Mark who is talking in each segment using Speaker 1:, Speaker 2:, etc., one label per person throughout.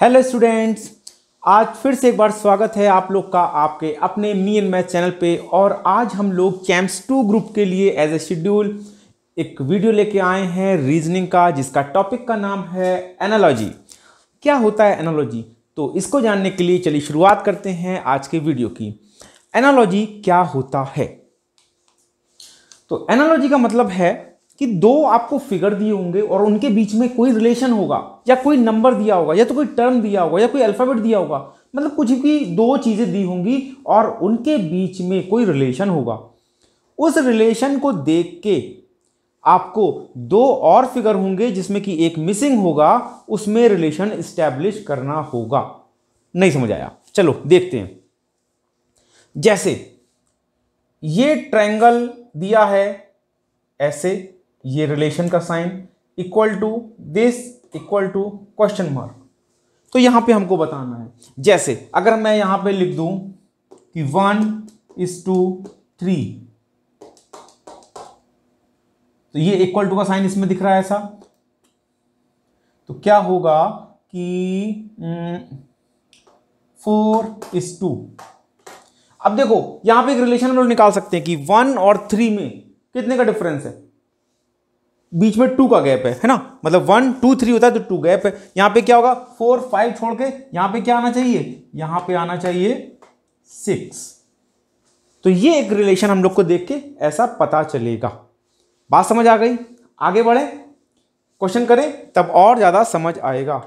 Speaker 1: hello students आज फिर से एक बार स्वागत है आप लोग का आपके अपने मी एंड मैथ चैनल पे और आज हम लोग कैम्प्स टू ग्रुप के लिए एज ए शेड्यूल एक वीडियो लेके आए हैं रीजनिंग का जिसका टॉपिक का नाम है एनालॉजी क्या होता है एनालॉजी तो इसको जानने के लिए चलिए शुरुआत करते हैं आज के वीडियो की एनालॉजी क्या होता है तो एनालॉजी का मतलब है कि दो आपको फिगर दिए होंगे और उनके बीच में कोई रिलेशन होगा या कोई नंबर दिया होगा या तो कोई टर्म दिया होगा या कोई अल्फ़ाबेट दिया होगा मतलब कुछ भी दो चीज़ें दी होंगी और उनके बीच में कोई रिलेशन होगा उस रिलेशन को देख के आपको दो और फिगर होंगे जिसमें कि एक मिसिंग होगा उसमें रिलेशन इस्टेब्लिश करना होगा नहीं समझ आया चलो देखते हैं जैसे ये ट्रैंगल दिया है ऐसे ये रिलेशन का sign equal to this equal to question mark तो यहां पे हमको बताना है जैसे अगर मैं यहां पे लिख दू कि वन इज टू थ्री तो ये इक्वल टू का साइन इसमें दिख रहा है ऐसा तो क्या होगा कि फोर इज टू अब देखो यहां पे एक रिलेशन हम लोग निकाल सकते हैं कि वन और थ्री में कितने का डिफरेंस है बीच में टू का गैप है है ना मतलब वन टू थ्री होता है तो टू गैप है यहां पे क्या होगा फोर फाइव छोड़ के यहां पे क्या आना चाहिए यहां पे आना चाहिए सिक्स तो ये एक रिलेशन हम लोग को देख के ऐसा पता चलेगा बात समझ आ गई आगे बढ़े क्वेश्चन करें तब और ज़्यादा समझ आएगा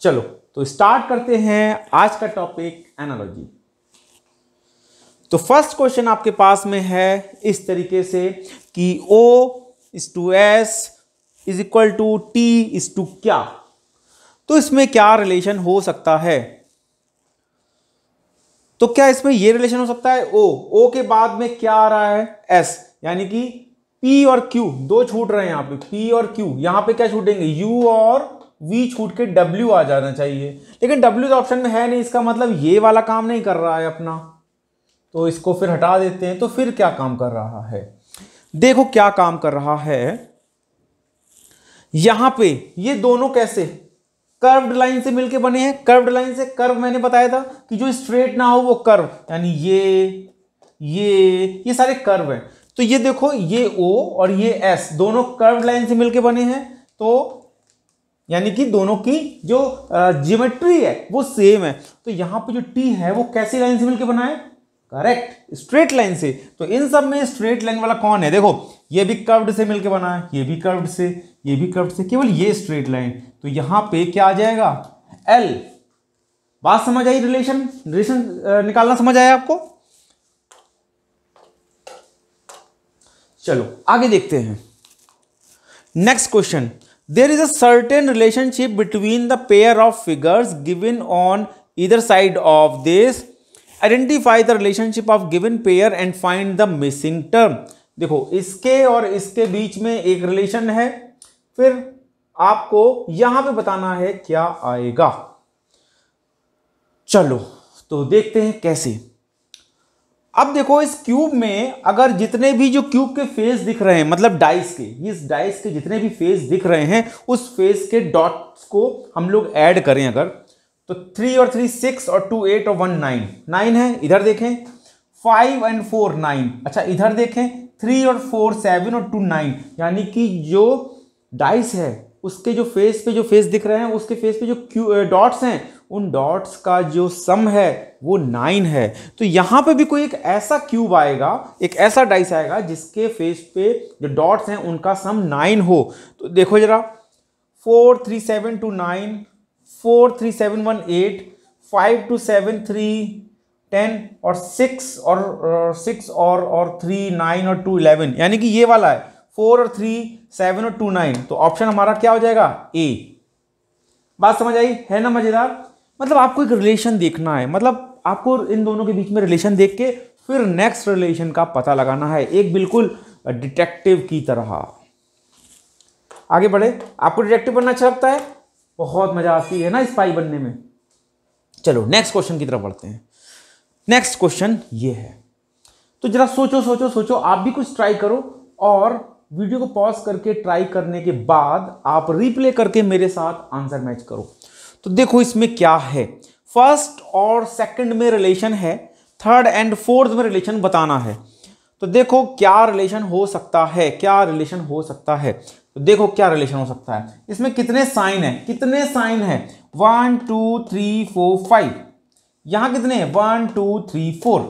Speaker 1: चलो तो स्टार्ट करते हैं आज का टॉपिक एनालॉजी तो फर्स्ट क्वेश्चन आपके पास में है इस तरीके से कि O is to S is equal to T is to क्या तो इसमें क्या रिलेशन हो सकता है तो क्या इसमें यह रिलेशन हो सकता है ओ ओ के बाद में क्या आ रहा है एस यानी कि पी और क्यू दो छूट रहे हैं यहां पे पी और क्यू यहां पे क्या छूटेंगे यू और वी छूट के डब्ल्यू आ जाना चाहिए लेकिन डब्ल्यू ऑप्शन तो में है नहीं इसका मतलब ये वाला काम नहीं कर रहा है अपना तो इसको फिर हटा देते हैं तो फिर क्या काम कर रहा है देखो क्या काम कर रहा है यहां पे ये दोनों कैसे कर्व्ड लाइन से मिलके बने हैं कर्व्ड लाइन से कर्व मैंने बताया था कि जो स्ट्रेट ना हो वो कर्व यानी ये ये ये सारे कर्व हैं तो ये देखो ये ओ और ये एस दोनों कर्व लाइन से मिलके बने हैं तो यानी कि दोनों की जो जियोमेट्री है वो सेम है तो यहां पे जो टी है वो कैसी लाइन से मिलकर बना है करेक्ट स्ट्रेट लाइन से तो इन सब में स्ट्रेट लाइन वाला कौन है देखो ये भी कर्व्ड से मिलके बना है ये भी कर्व्ड से ये भी कर्व्ड से केवल ये स्ट्रेट लाइन तो यहां पे क्या आ जाएगा एल बात समझ आई रिलेशन रिलेशन निकालना समझ आया आपको चलो आगे देखते हैं next question there is a certain relationship between the pair of figures given on इधर side of this identify the relationship of given pair and find the missing term देखो इसके और इसके बीच में एक रिलेशन है फिर आपको यहां पे बताना है क्या आएगा चलो तो देखते हैं कैसे अब देखो इस क्यूब में अगर जितने भी जो क्यूब के फेस दिख रहे हैं मतलब डाइस के इस डाइस के जितने भी फेस दिख रहे हैं उस फेस के डॉट्स को हम लोग ऐड करें अगर तो थ्री और थ्री सिक्स और टू एट और वन नाइन नाइन है इधर देखें फाइव एंड फोर नाइन अच्छा इधर देखें थ्री और फोर सेवन और टू नाइन यानी कि जो डाइस है उसके जो फेस पे जो फेस दिख रहे हैं उसके फेस पे जो क्यू डॉट्स हैं उन डॉट्स का जो सम है वो नाइन है तो यहाँ पे भी कोई एक ऐसा क्यूब आएगा एक ऐसा डाइस आएगा जिसके फेस पे जो डॉट्स हैं उनका सम नाइन हो तो देखो जरा four three seven two nine four three seven one eight five two seven three ten और सिक्स और सिक्स और और थ्री नाइन और टू इलेवन यानी कि ये वाला है फोर और थ्री सेवन और टू नाइन तो ऑप्शन हमारा क्या हो जाएगा ए बात समझ आई है ना मज़ेदार मतलब आपको एक रिलेशन देखना है मतलब आपको इन दोनों के बीच में रिलेशन देख के फिर नेक्स्ट रिलेशन का पता लगाना है एक बिल्कुल डिटेक्टिव की तरह आगे बढ़े आपको डिटेक्टिव बनना अच्छा लगता है बहुत मज़ा आती है ना स्पाई बनने में चलो नेक्स्ट क्वेश्चन की तरफ बढ़ते हैं नेक्स्ट क्वेश्चन ये है तो जरा सोचो सोचो सोचो आप भी कुछ ट्राई करो और वीडियो को पॉज करके ट्राई करने के बाद आप रिप्ले करके मेरे साथ आंसर मैच करो तो देखो इसमें क्या है फर्स्ट और सेकंड में रिलेशन है थर्ड एंड फोर्थ में रिलेशन बताना है तो देखो क्या रिलेशन हो सकता है क्या रिलेशन हो सकता है तो देखो क्या रिलेशन हो सकता है इसमें कितने साइन है कितने साइन है one two three four five यहां कितने वन टू थ्री फोर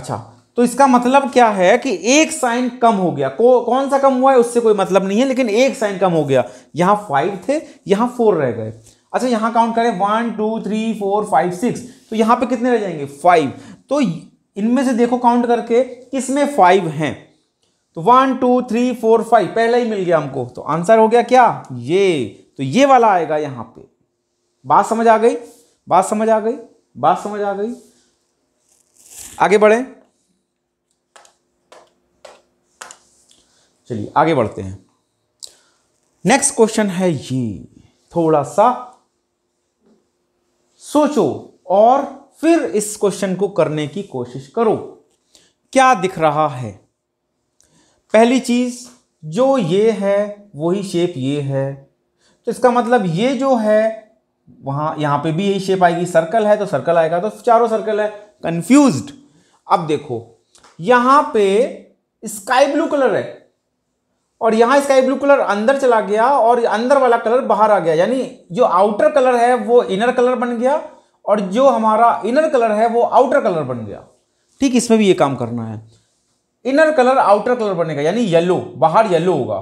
Speaker 1: अच्छा तो इसका मतलब क्या है कि एक साइन कम हो गया को, कौन सा कम हुआ है उससे कोई मतलब नहीं है लेकिन एक साइन कम हो गया यहां फाइव थे यहां फोर रह गए अच्छा यहां काउंट करें one two three four five six तो यहां पे कितने रह जाएंगे फाइव तो इनमें से देखो काउंट करके किसमें फाइव हैं तो one two three four five पहला ही मिल गया हमको तो आंसर हो गया क्या ये तो ये वाला आएगा यहां पे बात समझ आ गई बात समझ आ गई बात समझ आ गई आगे बढ़े चलिए आगे बढ़ते हैं नेक्स्ट क्वेश्चन है ये थोड़ा सा सोचो और फिर इस क्वेश्चन को करने की कोशिश करो क्या दिख रहा है पहली चीज़ जो ये है वही शेप ये है तो इसका मतलब ये जो है वहाँ यहाँ पे भी यही शेप आएगी सर्कल है तो सर्कल आएगा तो चारों सर्कल है कन्फ्यूज अब देखो यहाँ पे स्काई ब्लू कलर है और यहाँ स्काई ब्लू कलर अंदर चला गया और अंदर वाला कलर बाहर आ गया यानी जो आउटर कलर है वो इनर कलर बन गया और जो हमारा इनर कलर है वो आउटर कलर बन गया ठीक इसमें भी ये काम करना है इनर कलर आउटर कलर बनेगा यानी येलो बाहर येलो होगा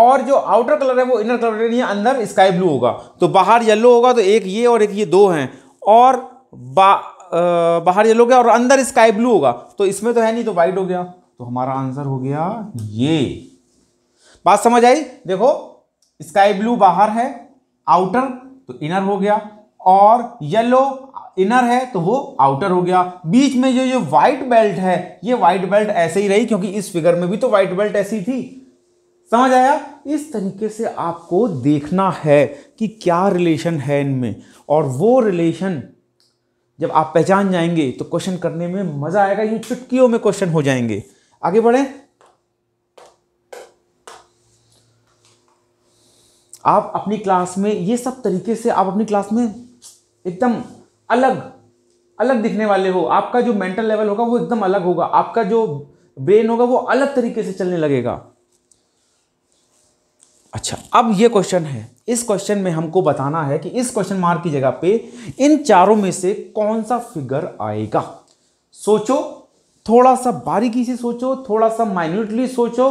Speaker 1: और जो आउटर कलर है वो इनर कलर नहीं है अंदर स्काई ब्लू होगा तो बाहर येलो होगा तो एक ये और एक ये दो हैं और बा, आ, बाहर येलो गया और अंदर स्काई ब्लू होगा तो इसमें तो है नहीं तो वाइट हो गया तो हमारा आंसर हो गया ये बात समझ आई देखो स्काई ब्लू बाहर है आउटर तो इनर हो गया और येलो इनर है तो वो आउटर हो गया बीच में जो ये व्हाइट बेल्ट है ये व्हाइट बेल्ट ऐसे ही रही क्योंकि इस फिगर में भी तो व्हाइट बेल्ट ऐसी थी समझ आया इस तरीके से आपको देखना है कि क्या रिलेशन है इनमें और वो रिलेशन जब आप पहचान जाएंगे तो क्वेश्चन करने में मजा आएगा ये चुटकियों में क्वेश्चन हो जाएंगे आगे बढ़े आप अपनी क्लास में ये सब तरीके से आप अपनी क्लास में एकदम अलग अलग दिखने वाले हो आपका जो मेंटल लेवल होगा वो एकदम अलग होगा आपका जो ब्रेन होगा वो अलग तरीके से चलने लगेगा अच्छा अब ये क्वेश्चन है इस क्वेश्चन में हमको बताना है कि इस क्वेश्चन मार्क की जगह पे इन चारों में से कौन सा फिगर आएगा सोचो थोड़ा सा बारीकी से सोचो थोड़ा सा माइन्यूटली सोचो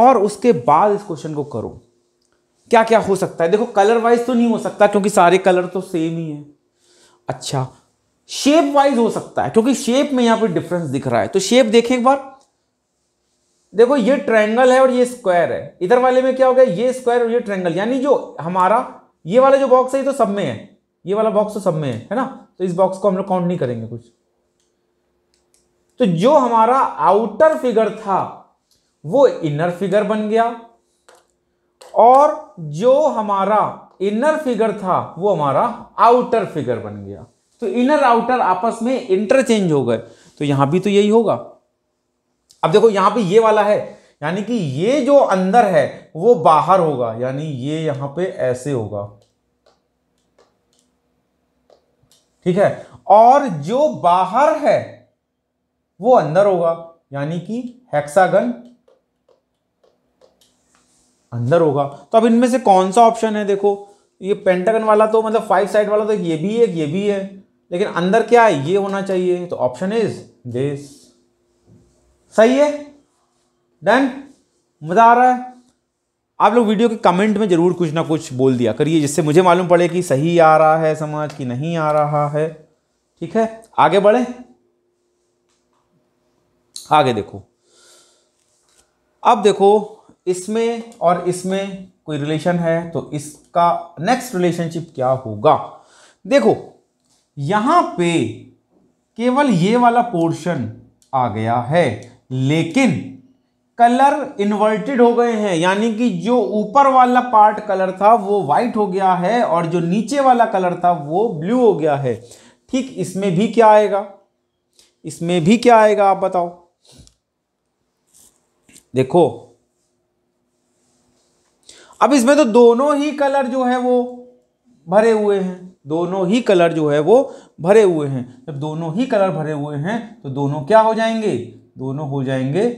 Speaker 1: और उसके बाद इस क्वेश्चन को करो क्या क्या हो सकता है देखो कलर वाइज तो नहीं हो सकता क्योंकि सारे कलर तो सेम ही है अच्छा शेप वाइज हो सकता है क्योंकि शेप में यहां पर डिफरेंस दिख रहा है तो शेप देखें एक बार देखो ये ट्रायंगल है और ये स्क्वायर है इधर वाले में क्या हो गया ये स्क्वायर और ये ट्रायंगल यानी जो हमारा ये वाला जो बॉक्स है ये तो सब में है ये वाला बॉक्स तो सब में है है ना तो इस बॉक्स को हम लोग काउंट नहीं करेंगे कुछ तो जो हमारा आउटर फिगर था वो इनर फिगर बन गया और जो हमारा इनर फिगर था वो हमारा आउटर फिगर बन गया तो इनर आउटर आपस में इंटरचेंज हो गए तो यहां भी तो यही होगा अब देखो यहां पे ये वाला है यानी कि ये जो अंदर है वो बाहर होगा यानी ये यहां पे ऐसे होगा ठीक है और जो बाहर है वो अंदर होगा यानी कि हेक्सागन अंदर होगा तो अब इनमें से कौन सा ऑप्शन है देखो ये पेंटागन वाला तो मतलब फाइव साइड वाला तो ये भी एक ये भी है लेकिन अंदर क्या है ये होना चाहिए तो ऑप्शन इज दिस सही है डन मज़ा आ रहा है आप लोग वीडियो के कमेंट में ज़रूर कुछ ना कुछ बोल दिया करिए जिससे मुझे मालूम पड़े कि सही आ रहा है समझ कि नहीं आ रहा है ठीक है आगे बढ़े आगे देखो अब देखो इसमें और इसमें कोई रिलेशन है तो इसका नेक्स्ट रिलेशनशिप क्या होगा देखो यहां पे केवल ये वाला पोर्शन आ गया है लेकिन कलर इन्वर्टेड हो गए हैं यानी कि जो ऊपर वाला पार्ट कलर था वो वाइट हो गया है और जो नीचे वाला कलर था वो ब्लू हो गया है ठीक इसमें भी क्या आएगा इसमें भी क्या आएगा आप बताओ देखो अब इसमें तो दोनों ही कलर जो है वो भरे हुए हैं दोनों ही कलर जो है वो भरे हुए हैं जब दोनों ही कलर भरे हुए हैं तो दोनों क्या हो जाएंगे दोनों हो जाएंगे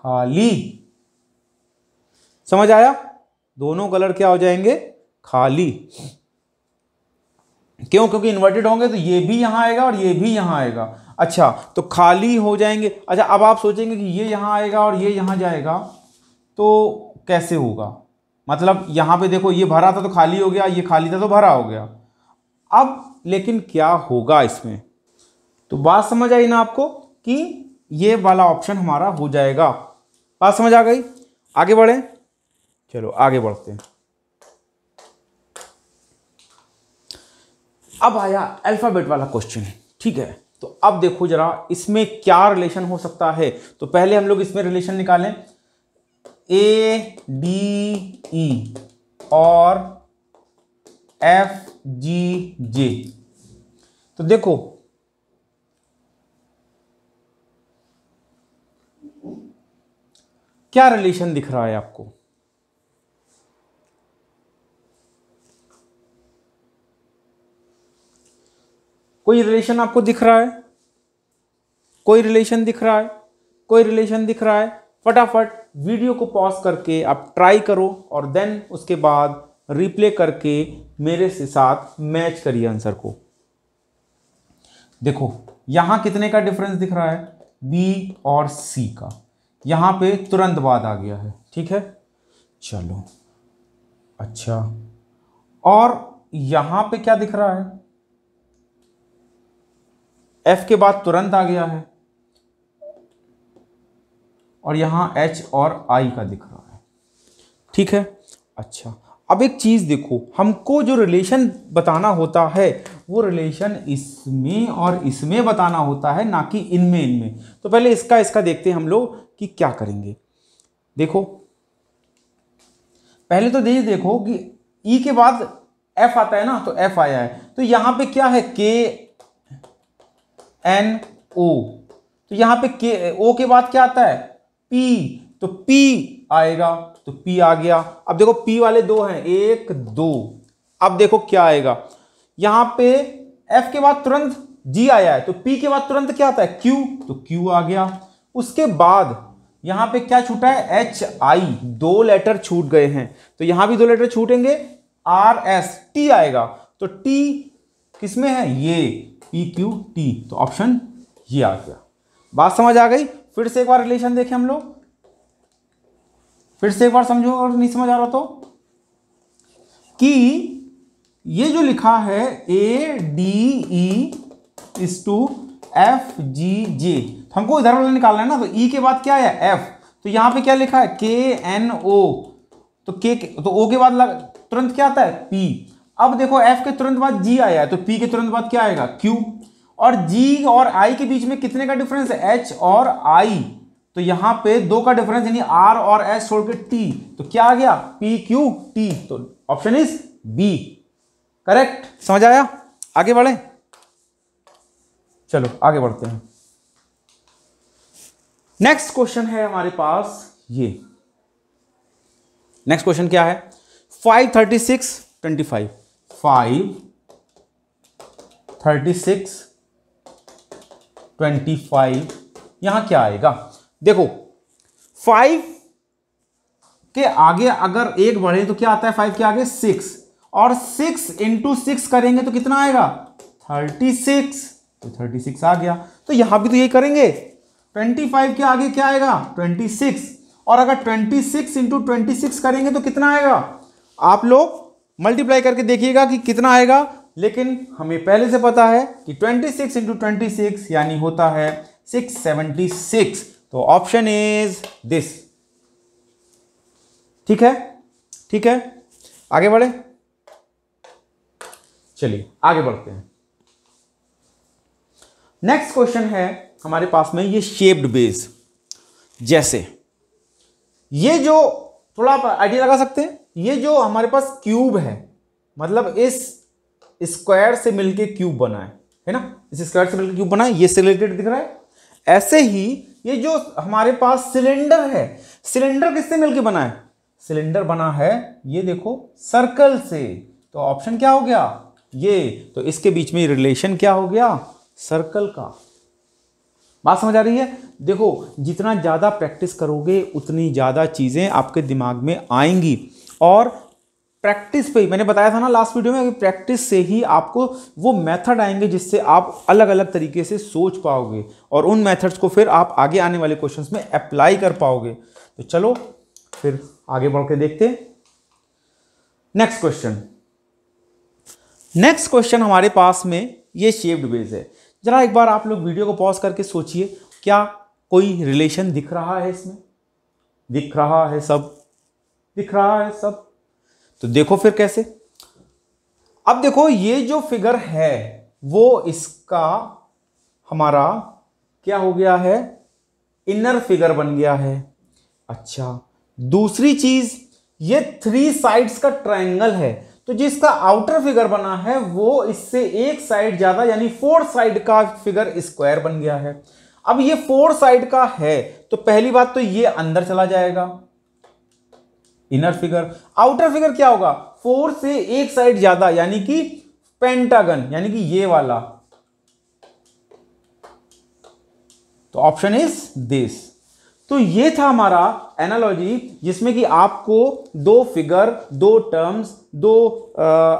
Speaker 1: खाली समझ आया दोनों कलर क्या हो जाएंगे खाली क्यों क्योंकि इन्वर्टेड होंगे तो ये भी यहां आएगा और ये भी यहां आएगा अच्छा तो खाली हो जाएंगे अच्छा अब आप सोचेंगे कि ये यहां आएगा और ये यहां जाएगा तो कैसे होगा मतलब यहाँ पे देखो ये भरा था तो खाली हो गया ये खाली था तो भरा हो गया अब लेकिन क्या होगा इसमें तो बात समझ आई ना आपको कि ये वाला ऑप्शन हमारा हो जाएगा बात समझ आ गई आगे बढ़े चलो आगे बढ़ते हैं अब आया अल्फ़ाबेट वाला क्वेश्चन ठीक है तो अब देखो जरा इसमें क्या रिलेशन हो सकता है तो पहले हम लोग इसमें रिलेशन निकालें ए डी ई और एफ जी जे तो देखो क्या रिलेशन दिख रहा है आपको कोई रिलेशन आपको दिख रहा है कोई रिलेशन दिख रहा है कोई रिलेशन दिख रहा है फटाफट वीडियो को पॉज करके आप ट्राई करो और देन उसके बाद रिप्ले करके मेरे से साथ मैच करिए आंसर को देखो यहां कितने का डिफरेंस दिख रहा है बी और सी का यहां पे तुरंत बाद आ गया है ठीक है चलो अच्छा और यहाँ पे क्या दिख रहा है एफ के बाद तुरंत आ गया है और यहाँ एच और आई का दिख रहा है ठीक है अच्छा अब एक चीज़ देखो हमको जो रिलेशन बताना होता है वो रिलेशन इसमें और इसमें बताना होता है ना कि इनमें इनमें तो पहले इसका इसका देखते हैं हम लोग कि क्या करेंगे देखो पहले तो देखिए देखो कि ई e के बाद एफ आता है ना तो एफ आया है तो यहाँ पे क्या है के एन ओ तो यहाँ पे के ओ के बाद क्या आता है पी तो पी आएगा तो पी आ गया अब देखो पी वाले दो हैं एक दो अब देखो क्या आएगा यहां पे एफ के बाद तुरंत जी आया है तो पी के बाद तुरंत क्या आता है क्यू तो क्यू आ गया उसके बाद यहां पे क्या छूटा है एच आई दो लेटर छूट गए हैं तो यहां भी दो लेटर छूटेंगे आर एस टी आएगा तो टी किसमें है ये पी क्यू टी तो ऑप्शन ये आ गया बात समझ आ गई फिर से एक बार रिलेशन देखें हम लोग फिर से एक बार समझो और नहीं समझ आ रहा तो कि ये जो लिखा है ए डी ई इस टू एफ जी जे हमको इधर वाला निकालना है ना तो ई e के बाद क्या है एफ तो यहां पे क्या लिखा है के एन ओ तो के तो ओ के बाद तुरंत क्या आता है पी अब देखो एफ के तुरंत बाद जी आया है तो पी के तुरंत बाद क्या आएगा क्यू और जी और आई के बीच में कितने का डिफरेंस है एच और आई तो यहां पे दो का डिफरेंस यानी आर और एस छोड़ के टी तो क्या आ गया पी क्यू टी तो ऑप्शन इज बी करेक्ट समझ आया आगे बढ़े चलो आगे बढ़ते हैं नेक्स्ट क्वेश्चन है हमारे पास ये नेक्स्ट क्वेश्चन क्या है five thirty six twenty five five thirty six twenty five यहां क्या आएगा देखो फाइव के आगे अगर एक बढ़े तो क्या आता है फाइव के आगे सिक्स और सिक्स इंटू सिक्स करेंगे तो कितना आएगा थर्टी सिक्स तो थर्टी सिक्स आ गया तो यहां भी तो यही करेंगे ट्वेंटी फाइव के आगे क्या आएगा ट्वेंटी सिक्स और अगर twenty six into twenty six करेंगे तो कितना आएगा आप लोग मल्टीप्लाई करके देखिएगा कि कितना आएगा लेकिन हमें पहले से पता है कि 26 सिक्स इंटू ट्वेंटी सिक्स यानी होता है 676 तो ऑप्शन इज दिस ठीक है ठीक है आगे बढ़े चलिए आगे बढ़ते हैं नेक्स्ट क्वेश्चन है हमारे पास में ये शेप्ड बेस जैसे ये जो थोड़ा आप आइडिया लगा सकते हैं ये जो हमारे पास क्यूब है मतलब इस स्क्वायर से मिलके क्यूब बना है है ना इस स्क्वायर से मिलकर क्यूब बना है ये सिलेटेड दिख रहा है ऐसे ही ये जो हमारे पास सिलेंडर है सिलेंडर किससे मिलके बना है सिलेंडर बना है ये देखो सर्कल से तो ऑप्शन क्या हो गया ये तो इसके बीच में रिलेशन क्या हो गया सर्कल का बात समझ आ रही है देखो जितना ज़्यादा प्रैक्टिस करोगे उतनी ज़्यादा चीज़ें आपके दिमाग में आएंगी और प्रैक्टिस पे ही मैंने बताया था ना लास्ट वीडियो में कि प्रैक्टिस से ही आपको वो मेथड आएंगे जिससे आप अलग अलग तरीके से सोच पाओगे और उन मेथड्स को फिर आप आगे आने वाले क्वेश्चंस में अप्लाई कर पाओगे तो चलो फिर आगे बढ़ के देखते नेक्स्ट क्वेश्चन नेक्स्ट क्वेश्चन हमारे पास में ये शेप्ड बेस है जरा एक बार आप लोग वीडियो को पॉज करके सोचिए क्या कोई रिलेशन दिख रहा है इसमें दिख रहा है सब दिख रहा है सब तो देखो फिर कैसे अब देखो ये जो फिगर है वो इसका हमारा क्या हो गया है इनर फिगर बन गया है अच्छा दूसरी चीज ये थ्री साइड्स का ट्रायंगल है तो जिसका आउटर फिगर बना है वो इससे एक साइड ज्यादा यानी फोर साइड का फिगर स्क्वायर बन गया है अब ये फोर साइड का है तो पहली बात तो ये अंदर चला जाएगा इनर फिगर आउटर फिगर क्या होगा फोर से एक साइड ज्यादा यानी कि पेंटागन यानी कि ये वाला तो ऑप्शन इज दिस तो ये था हमारा एनालॉजी जिसमें कि आपको दो फिगर दो टर्म्स दो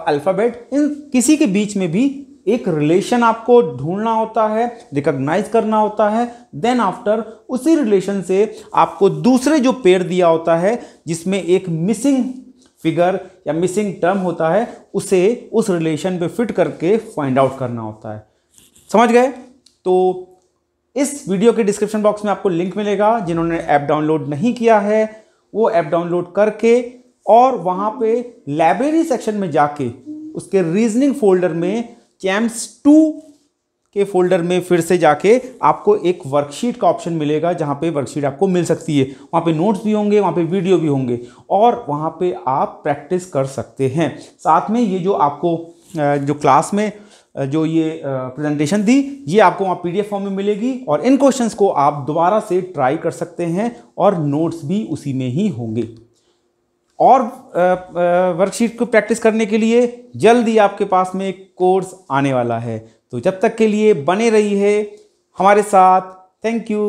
Speaker 1: अल्फाबेट इन किसी के बीच में भी एक रिलेशन आपको ढूंढना होता है रिकग्नाइज करना होता है देन आफ्टर उसी रिलेशन से आपको दूसरे जो पेड़ दिया होता है जिसमें एक मिसिंग फिगर या मिसिंग टर्म होता है उसे उस रिलेशन पे फिट करके फाइंड आउट करना होता है समझ गए तो इस वीडियो के डिस्क्रिप्शन बॉक्स में आपको लिंक मिलेगा जिन्होंने ऐप डाउनलोड नहीं किया है वो ऐप डाउनलोड करके और वहाँ पे लाइब्रेरी सेक्शन में जाके उसके रीजनिंग फोल्डर में चैम्स टू के फोल्डर में फिर से जाके आपको एक वर्कशीट का ऑप्शन मिलेगा जहाँ पे वर्कशीट आपको मिल सकती है वहाँ पे नोट्स भी होंगे वहाँ पे वीडियो भी होंगे और वहाँ पे आप प्रैक्टिस कर सकते हैं साथ में ये जो आपको जो क्लास में जो ये प्रेजेंटेशन दी ये आपको वहाँ पी फॉर्म में मिलेगी और इन क्वेश्चंस को आप दोबारा से ट्राई कर सकते हैं और नोट्स भी उसी में ही होंगे और वर्कशीट को प्रैक्टिस करने के लिए जल्द ही आपके पास में एक कोर्स आने वाला है तो जब तक के लिए बने रही है हमारे साथ थैंक यू